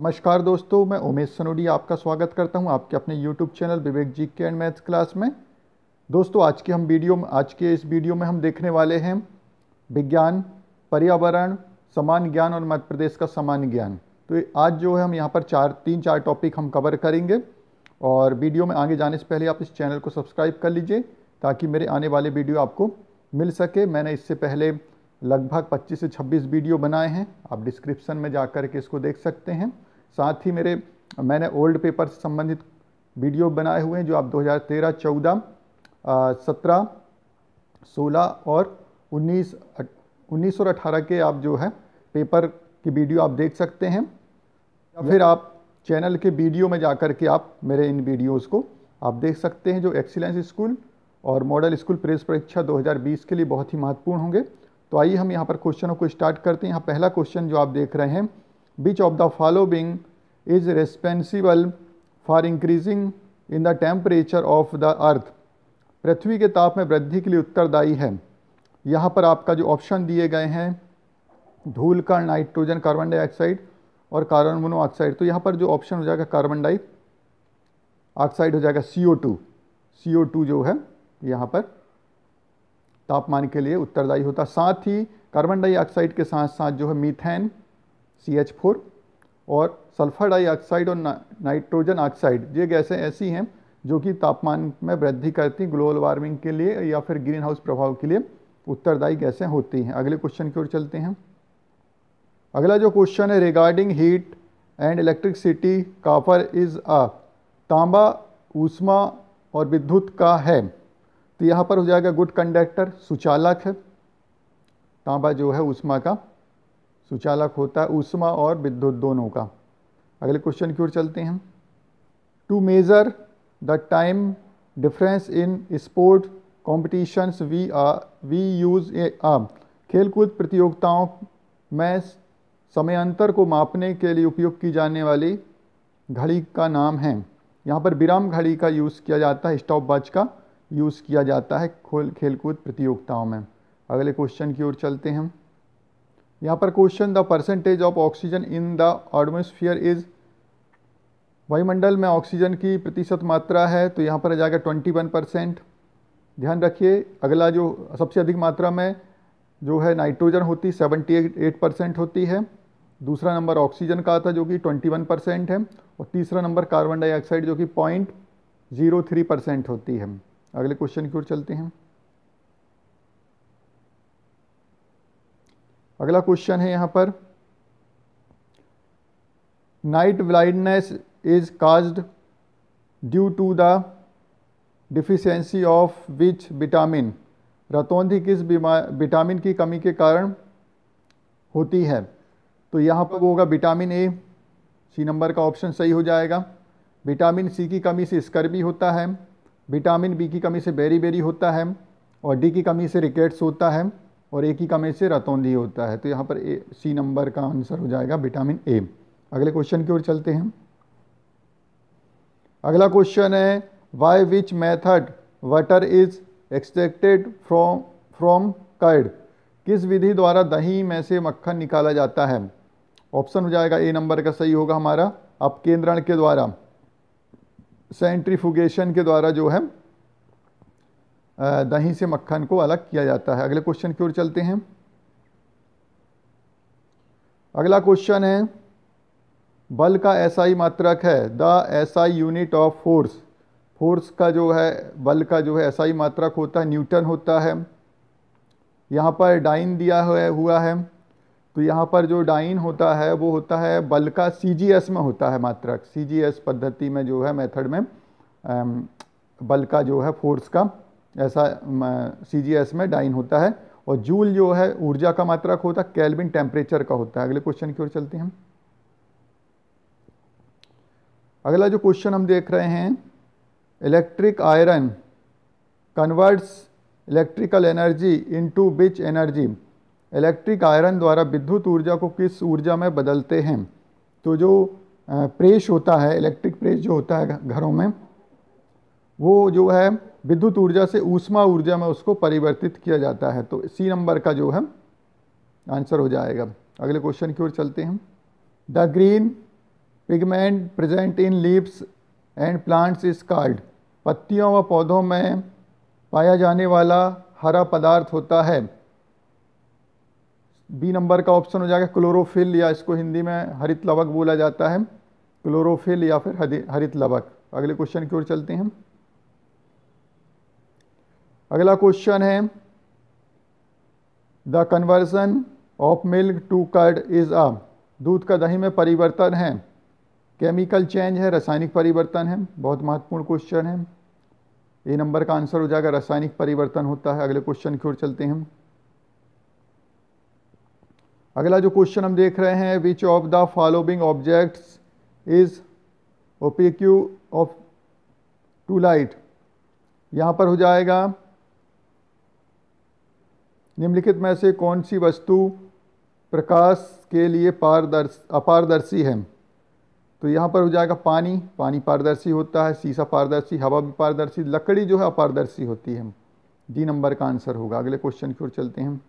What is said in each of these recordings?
नमस्कार दोस्तों मैं उमेश सनोडी आपका स्वागत करता हूं आपके अपने यूट्यूब चैनल विवेक जी के एंड मैथ्स क्लास में दोस्तों आज के हम वीडियो आज के इस वीडियो में हम देखने वाले हैं विज्ञान पर्यावरण समान ज्ञान और मध्य प्रदेश का समान ज्ञान तो आज जो है हम यहाँ पर चार तीन चार टॉपिक हम कवर करेंगे और वीडियो में आगे जाने से पहले आप इस चैनल को सब्सक्राइब कर लीजिए ताकि मेरे आने वाले वीडियो आपको मिल सके मैंने इससे पहले लगभग 25 से 26 वीडियो बनाए हैं आप डिस्क्रिप्शन में जा कर के इसको देख सकते हैं साथ ही मेरे मैंने ओल्ड पेपर से संबंधित वीडियो बनाए हुए हैं जो आप 2013, 14, 17, 16 और 19, 19 और 18 के आप जो है पेपर की वीडियो आप देख सकते हैं या फिर आप चैनल के वीडियो में जा कर के आप मेरे इन वीडियोज़ को आप देख सकते हैं जो एक्सीलेंस स्कूल और मॉडल स्कूल प्रेस परीक्षा 2020 के लिए बहुत ही महत्वपूर्ण होंगे तो आइए हम यहाँ पर क्वेश्चनों को स्टार्ट करते हैं यहाँ पहला क्वेश्चन जो आप देख रहे हैं which of the following is responsible for increasing in the temperature of the earth पृथ्वी के ताप में वृद्धि के लिए उत्तरदायी है यहाँ पर आपका जो ऑप्शन दिए गए हैं धूल का नाइट्रोजन कार्बन डाइऑक्साइड और कार्बन मोनोऑक्साइड तो यहाँ पर जो ऑप्शन हो जाएगा कार्बन डाइऑक्साइड ऑक्साइड हो जाएगा सी ओ टू सी ओ टू जो है यहाँ पर तापमान के लिए उत्तरदायी होता साथ ही कार्बन डाइऑक्साइड के साथ साथ जो है मीथेन सी एच फोर और सल्फर डाइऑक्साइड और ना, नाइट्रोजन ऑक्साइड ये गैसें ऐसी हैं जो कि तापमान में वृद्धि करती ग्लोबल वार्मिंग के लिए या फिर ग्रीन हाउस प्रभाव के लिए उत्तरदायी गैसें होती हैं अगले क्वेश्चन की ओर चलते हैं अगला जो क्वेश्चन है regarding heat and electricity copper is a तांबा ऊष्मा और विद्युत का है तो यहाँ पर हो जाएगा गुड कंडक्टर सुचालक है तांबा जो है उष्मा का सुचालक होता है उष्मा और विद्युत दोनों का अगले क्वेश्चन की ओर चलते हैं to measure the time difference in sport competitions we uh we use a uh खेलकूद प्रतियोगिताओं में समय अंतर को मापने के लिए उपयोग की जाने वाली घड़ी का नाम है यहाँ पर विराम घड़ी का यूज़ किया जाता है स्टॉप वॉच का यूज़ किया जाता है खेल खेलकूद प्रतियोगिताओं में अगले क्वेश्चन की ओर चलते हैं यहाँ पर question the percentage of oxygen in the atmosphere is वायुमंडल में ऑक्सीजन की प्रतिशत मात्रा है तो यहाँ पर आ जाएगा ट्वेंटी वन परसेंट ध्यान रखिए अगला जो सबसे अधिक मात्रा में जो है नाइट्रोजन होती सेवेंटी एट परसेंट होती है दूसरा नंबर ऑक्सीजन का आता जो कि ट्वेंटी वन परसेंट है और तीसरा नंबर कार्बन डाइऑक्साइड जो कि पॉइंट जीरो थ्री परसेंट होती है अगले क्वेश्चन की ओर चलते हैं अगला क्वेश्चन है यहाँ पर night blindness is caused due to the deficiency of which vitamin रतौंधी किस विटामिन की कमी के कारण होती है तो यहाँ पर होगा विटामिन ए सी नंबर का ऑप्शन सही हो जाएगा विटामिन सी की कमी से स्कर भी होता है विटामिन बी की कमी से बेरी बेरी होता है और डी की कमी से रिकेट्स होता है और ए की कमी से रतौंदी होता है तो यहाँ पर ए सी नंबर का आंसर हो जाएगा विटामिन ए अगले क्वेश्चन की ओर चलते हैं अगला क्वेश्चन है by which method water is extracted from from curd किस विधि द्वारा दही में से मक्खन निकाला जाता है ऑप्शन हो जाएगा ए नंबर का सही होगा हमारा अपकेंद्रण के द्वारा सेंट्रीफुगेशन के द्वारा जो है दही से मक्खन को अलग किया जाता है अगले क्वेश्चन की ओर चलते हैं अगला क्वेश्चन है बल का एसआई मात्रक है the SI unit of force force का जो है बल का जो है एसआई मात्रक होता है न्यूटन होता है यहाँ पर डाइन दिया हुआ है तो यहाँ पर जो डाइन होता है वो होता है बल का सी में होता है मात्रक सी पद्धति में जो है मेथड में बल का जो है फोर्स का ऐसा सी में डाइन होता है और जूल जो है ऊर्जा का मात्रक होता है कैलबिन टेम्परेचर का होता है अगले क्वेश्चन की ओर चलते हैं अगला जो क्वेश्चन हम देख रहे हैं electric iron converts electrical energy into which energy electric iron द्वारा विद्युत ऊर्जा को किस ऊर्जा में बदलते हैं तो जो प्रेश होता है इलेक्ट्रिक प्रेश जो होता है घरों में वो जो है विद्युत ऊर्जा से ऊष्मा ऊर्जा में उसको परिवर्तित किया जाता है तो सी नंबर का जो है आंसर हो जाएगा अगले क्वेश्चन की ओर चलते हैं the green pigment present in leaves and plants is called पत्तियों व पौधों में पाया जाने वाला हरा पदार्थ होता है बी नंबर का ऑप्शन हो जाएगा क्लोरोफिल या इसको हिंदी में हरित लवक बोला जाता है क्लोरोफिल या फिर हरित लवक अगले क्वेश्चन की ओर चलते हैं अगला क्वेश्चन है the conversion of milk to curd is a दूध का दही में परिवर्तन है केमिकल चेंज है रासायनिक परिवर्तन है बहुत महत्वपूर्ण क्वेश्चन है ए नंबर का आंसर हो जाएगा रासायनिक परिवर्तन होता है अगले क्वेश्चन की ओर चलते हैं अगला जो क्वेश्चन हम देख रहे हैं which of the following objects is opaque of to light यहाँ पर हो जाएगा निम्नलिखित में से कौन सी वस्तु प्रकाश के लिए पारदर्श अपारदर्शी है तो यहाँ पर हो जाएगा पानी पानी पारदर्शी होता है शीशा पारदर्शी हवा भी पारदर्शी लकड़ी जो है अपारदर्शी होती है डी नंबर का आंसर होगा अगले क्वेश्चन की ओर चलते हैं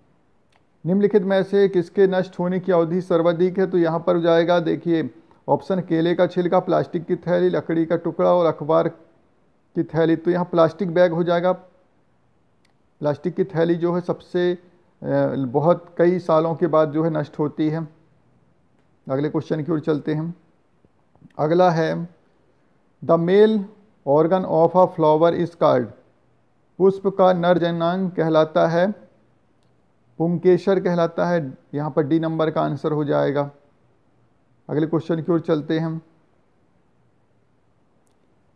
निम्नलिखित में से किसके नष्ट होने की अवधि सर्वाधिक है तो यहाँ पर जाएगा देखिए ऑप्शन केले का छिलका प्लास्टिक की थैली लकड़ी का टुकड़ा और अखबार की थैली तो यहाँ प्लास्टिक बैग हो जाएगा प्लास्टिक की थैली जो है सबसे बहुत कई सालों के बाद जो है नष्ट होती है अगले क्वेश्चन की ओर चलते हैं अगला है the male organ of a flower is called पुष्प का नर जननांग कहलाता है पुमकेश्वर कहलाता है यहाँ पर डी नंबर का आंसर हो जाएगा अगले क्वेश्चन की ओर चलते हैं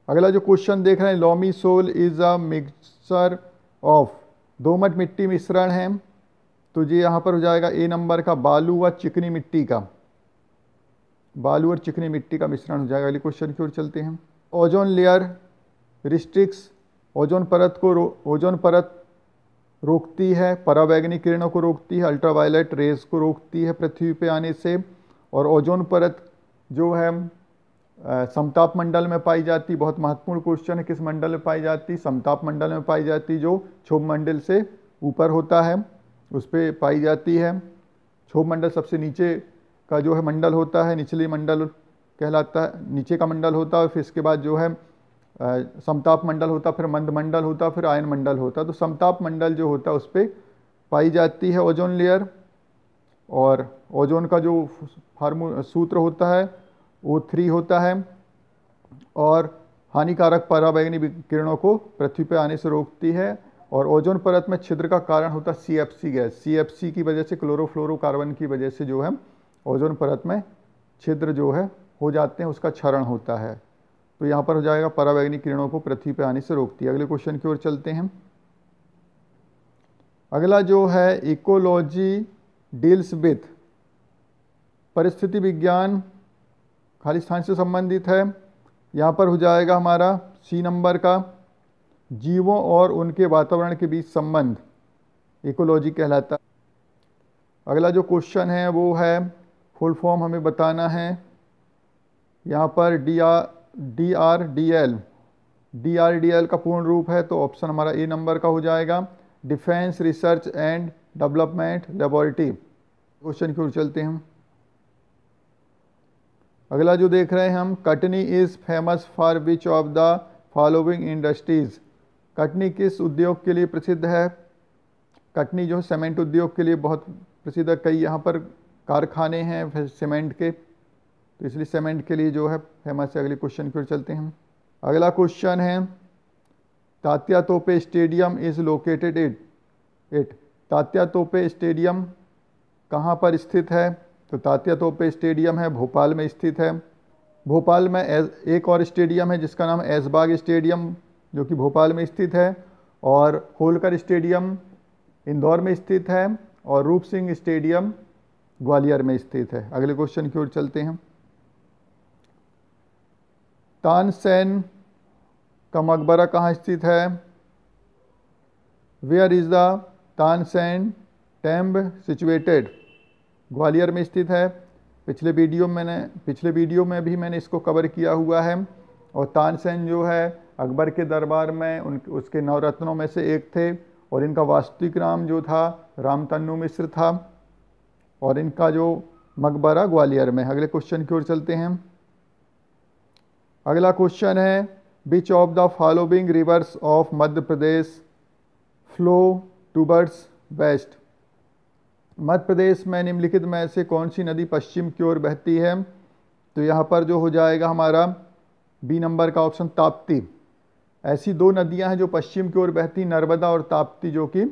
अगला जो क्वेश्चन देख रहे हैं loamy soil is a mixture of दोमट मिट्टी मिश्रण है तो ये यहाँ पर हो जाएगा ए नंबर का बालू व चिकनी मिट्टी का बालू और चिकनी मिट्टी का मिश्रण हो जाएगा अगले क्वेश्चन की ओर चलते हैं ओजोन लेयर रिस्ट्रिक्स ओजोन परत को ओजोन परत रोकती है परावैग्निक किरणों को रोकती है अल्ट्रावायलेट रेज को रोकती है पृथ्वी पे आने से और ओजोन परत जो है समताप मंडल में पाई जाती बहुत महत्वपूर्ण क्वेश्चन है किस मंडल में पाई जाती समताप मंडल में पाई जाती जो क्षोभ मंडल से ऊपर होता है उस पर पाई जाती है क्षोभ मंडल सबसे नीचे का जो है मंडल होता है निचले मंडल कहलाता है नीचे का मंडल होता है फिर इसके बाद जो है समताप मंडल होता फिर मंद मंडल होता फिर आयन मंडल होता तो समताप मंडल जो होता है उस पर पाई जाती है ओजोन लेयर और ओजोन का जो फार्मू सूत्र होता है वो थ्री होता है और हानिकारक पराबैगनी किरणों को पृथ्वी पर आने से रोकती है और ओजोन परत में छिद्र का कारण होता है सी गैस सी की वजह से क्लोरोफ्लोरोकार्बन की वजह से जो है ओजोन परत में छिद्र जो है हो जाते हैं उसका क्षरण होता है तो यहाँ पर हो जाएगा परावैग्निक किरणों को पृथ्वी पर आने से रोकती है अगले क्वेश्चन की ओर चलते हैं अगला जो है इकोलॉजी डील्स विथ परिस्थिति विज्ञान खालिस्तान से संबंधित है यहाँ पर हो जाएगा हमारा सी नंबर का जीवों और उनके वातावरण के बीच संबंध इकोलॉजी कहलाता अगला जो क्वेश्चन है वो है फुल फॉर्म हमें बताना है यहाँ पर D R D R D L D R D L का पूर्ण रूप है तो ऑप्शन हमारा ए नंबर का हो जाएगा defence research and development laboratory question की ओर चलते हैं अगला जो देख रहे हैं हम Katni is famous for which of the following industries Katni किस उद्योग के लिए प्रसिद्ध है कटनी जो सीमेंट उद्योग के लिए बहुत प्रसिद्ध है कई यहाँ पर कारखाने हैं सीमेंट के तो इसलिए सीमेंट के लिए जो है फेमस है अगले क्वेश्चन की ओर चलते हैं अगला क्वेश्चन है Tatya Tope stadium is located at at Tatya Tope stadium कहाँ पर स्थित है तो तात्या तोपे स्टेडियम है भोपाल में स्थित है भोपाल में एक और स्टेडियम है जिसका नाम ऐसबाग स्टेडियम जो कि भोपाल में स्थित है और होलकर स्टेडियम इंदौर में स्थित है और रूप सिंह स्टेडियम ग्वालियर में स्थित है अगले क्वेश्चन की ओर चलते हैं तानसेन का मकबरा कहाँ स्थित है where is the Tansen tomb situated Gwalior में स्थित है पिछले वीडियो मैंने पिछले वीडियो में भी मैंने इसको कवर किया हुआ है और तानसेन जो है अकबर के दरबार में उन उसके नवरत्नों में से एक थे और इनका वास्तविक नाम जो था रामतनु मिश्र था और इनका जो मकबरा ग्वालियर में अगले क्वेश्चन की ओर चलते हैं अगला क्वेश्चन है which of the following rivers of Madhya Pradesh flow towards west Madhya Pradesh में निम्नलिखित में से कौन सी नदी पश्चिम की ओर बहती है तो यहाँ पर जो हो जाएगा हमारा बी नंबर का ऑप्शन ताप्ती ऐसी दो नदियाँ हैं जो पश्चिम की ओर बहती नर्मदा और ताप्ती जो कि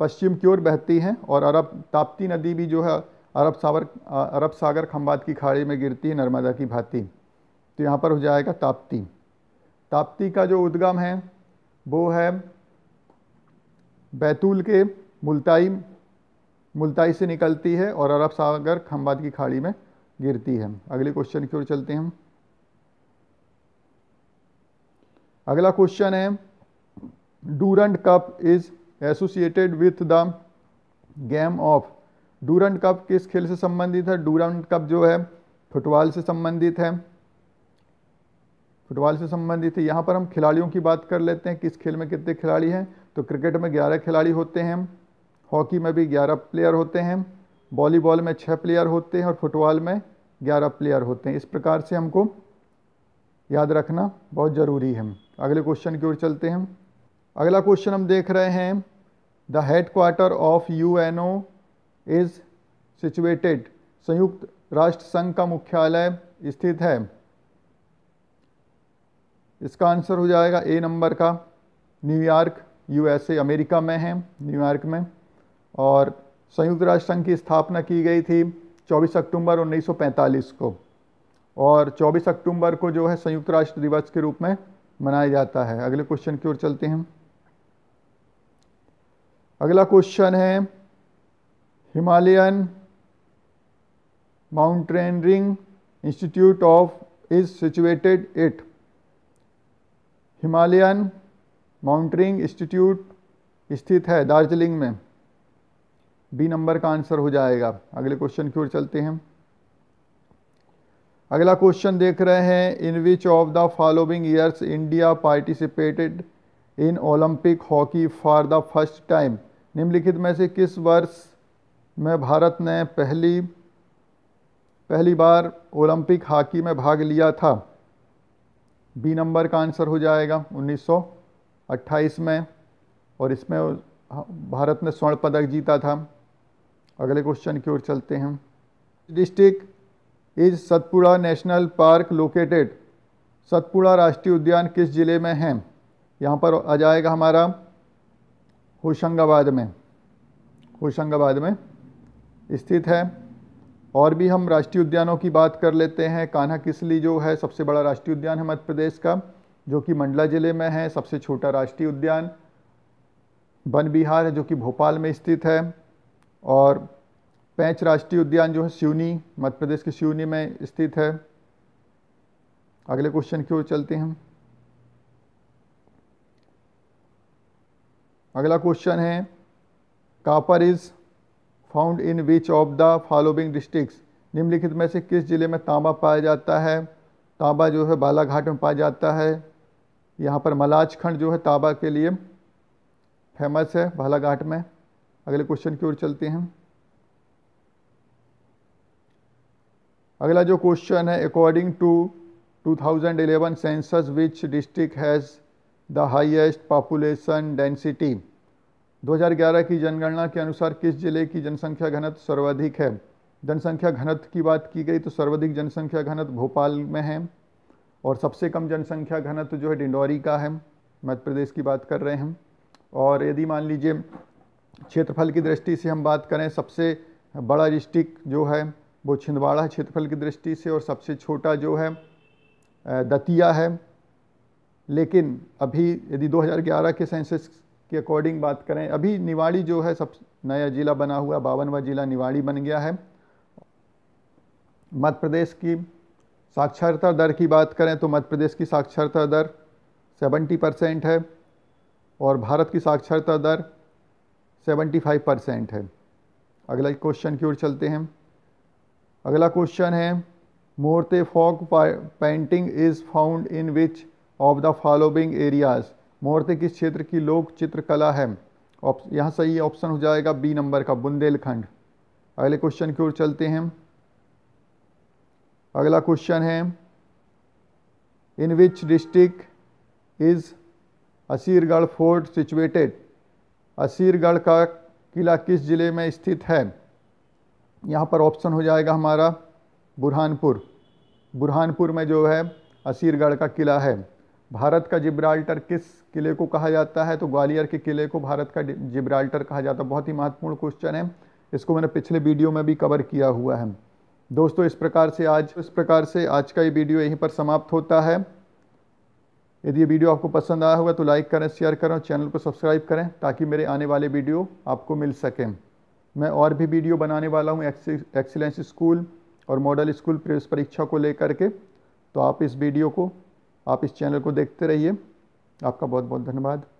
पश्चिम की ओर बहती हैं और अरब ताप्ती नदी भी जो है अरब सागर अरब सागर खम्बात की खाड़ी में गिरती है नर्मदा की भांति तो यहाँ पर हो जाएगा ताप्ती ताप्ती का जो उद्गम है वो है बैतूल के मुल्ताई मुल्ताई से निकलती है और अरब सागर खम्बाद की खाड़ी में गिरती है अगले क्वेश्चन की ओर चलते हैं अगला क्वेश्चन है Durand Cup is associated with the game of Durand Cup किस खेल से संबंधित है डूरंड कप जो है फुटबॉल से संबंधित है फुटबॉल से संबंधित है यहाँ पर हम खिलाड़ियों की बात कर लेते हैं किस खेल में कितने खिलाड़ी हैं तो क्रिकेट में ग्यारह खिलाड़ी होते हैं हॉकी में भी ग्यारह प्लेयर होते हैं वॉलीबॉल में छः प्लेयर होते हैं और फुटबॉल में ग्यारह प्लेयर होते हैं इस प्रकार से हमको याद रखना बहुत ज़रूरी है अगले क्वेश्चन की ओर चलते हैं अगला क्वेश्चन हम देख रहे हैं the headquarter of U N O is situated संयुक्त राष्ट्र संघ का मुख्यालय स्थित है इसका आंसर हो जाएगा ए नंबर का न्यूयॉर्क यूएसए अमेरिका में है न्यूयॉर्क में और संयुक्त राष्ट्र संघ की स्थापना की गई थी 24 अक्टूबर 1945 को और 24 अक्टूबर को जो है संयुक्त राष्ट्र दिवस के रूप में मनाया जाता है अगले क्वेश्चन की ओर चलते हैं अगला क्वेश्चन है Himalayan mountaineering institute of is situated it Himalayan mountaineering institute स्थित है दार्जिलिंग में बी नंबर का आंसर हो जाएगा अगले क्वेश्चन की ओर चलते हैं अगला क्वेश्चन देख रहे हैं in which of the following years India participated in Olympic hockey for the first time निम्नलिखित में से किस वर्ष में भारत ने पहली पहली बार ओलंपिक हॉकी में भाग लिया था बी नंबर का आंसर हो जाएगा 1928 में और इसमें भारत ने स्वर्ण पदक जीता था अगले क्वेश्चन की ओर चलते हैं district is Satpura national park located Satpura राष्ट्रीय उद्यान किस ज़िले में है यहाँ पर आ जाएगा हमारा होशंगाबाद में होशंगाबाद में स्थित है और भी हम राष्ट्रीय उद्यानों की बात कर लेते हैं कान्हा किसली जो है सबसे बड़ा राष्ट्रीय उद्यान है मध्य प्रदेश का जो कि मंडला ज़िले में है सबसे छोटा राष्ट्रीय उद्यान वन विहार है जो कि भोपाल में स्थित है और पैंच राष्ट्रीय उद्यान जो है सिवनी मध्य प्रदेश के सिवनी में स्थित है अगले क्वेश्चन की ओर चलते हैं अगला क्वेश्चन है copper is found in which of the following districts निम्नलिखित में से किस ज़िले में तांबा पाया जाता है तांबा जो है बालाघाट में पाया जाता है यहाँ पर मलाजखंड जो है तांबा के लिए फेमस है बालाघाट में अगले क्वेश्चन की ओर चलते हैं अगला जो क्वेश्चन है according to 2011 census which district has the highest population density 2011 की जनगणना के अनुसार किस जिले की जनसंख्या घनत्व सर्वाधिक है जनसंख्या घनत्व की बात की गई तो सर्वाधिक जनसंख्या घनत्व भोपाल में है और सबसे कम जनसंख्या घनत्व जो है डिंडौरी का है मध्य प्रदेश की बात कर रहे हैं और यदि मान लीजिए क्षेत्रफल की दृष्टि से हम बात करें सबसे बड़ा डिस्ट्रिक्ट जो है वो छिंदवाड़ा है क्षेत्रफल की दृष्टि से और सबसे छोटा जो है दतिया है लेकिन अभी यदि 2011 के सेंसस के अकॉर्डिंग बात करें अभी निवाड़ी जो है सब नया ज़िला बना हुआ बावनवा ज़िला निवाड़ी बन गया है मध्य प्रदेश की साक्षरता दर की बात करें तो मध्य प्रदेश की साक्षरता दर 70 परसेंट है और भारत की साक्षरता दर 75 परसेंट है अगला क्वेश्चन की ओर चलते हैं अगला क्वेश्चन है मोरते fog painting is found in which of the following areas मोहरते किस क्षेत्र की लोक चित्रकला है यहाँ सही ऑप्शन हो जाएगा बी नंबर का बुंदेलखंड अगले क्वेश्चन की ओर चलते हैं अगला क्वेश्चन है in which district is Asirgarh fort situated Asirgarh का किला किस ज़िले में स्थित है यहाँ पर ऑप्शन हो जाएगा हमारा बुरहानपुर बुरहानपुर में जो है असीरगढ़ का किला है भारत का जिब्राल्टर किस किले को कहा जाता है तो ग्वालियर के किले को भारत का जिब्राल्टर कहा जाता है बहुत ही महत्वपूर्ण क्वेश्चन है इसको मैंने पिछले वीडियो में भी कवर किया हुआ है दोस्तों इस प्रकार से आज इस प्रकार से आज का ये वीडियो यहीं पर समाप्त होता है यदि ये वीडियो आपको पसंद आया होगा तो लाइक करें शेयर करें और चैनल को सब्सक्राइब करें ताकि मेरे आने वाले वीडियो आपको मिल सकें मैं और भी वीडियो बनाने वाला हूँ एक्सीलेंस स्कूल और मॉडल स्कूल प्रवेश परीक्षा को लेकर के तो आप इस वीडियो को आप इस चैनल को देखते रहिए आपका बहुत बहुत धन्यवाद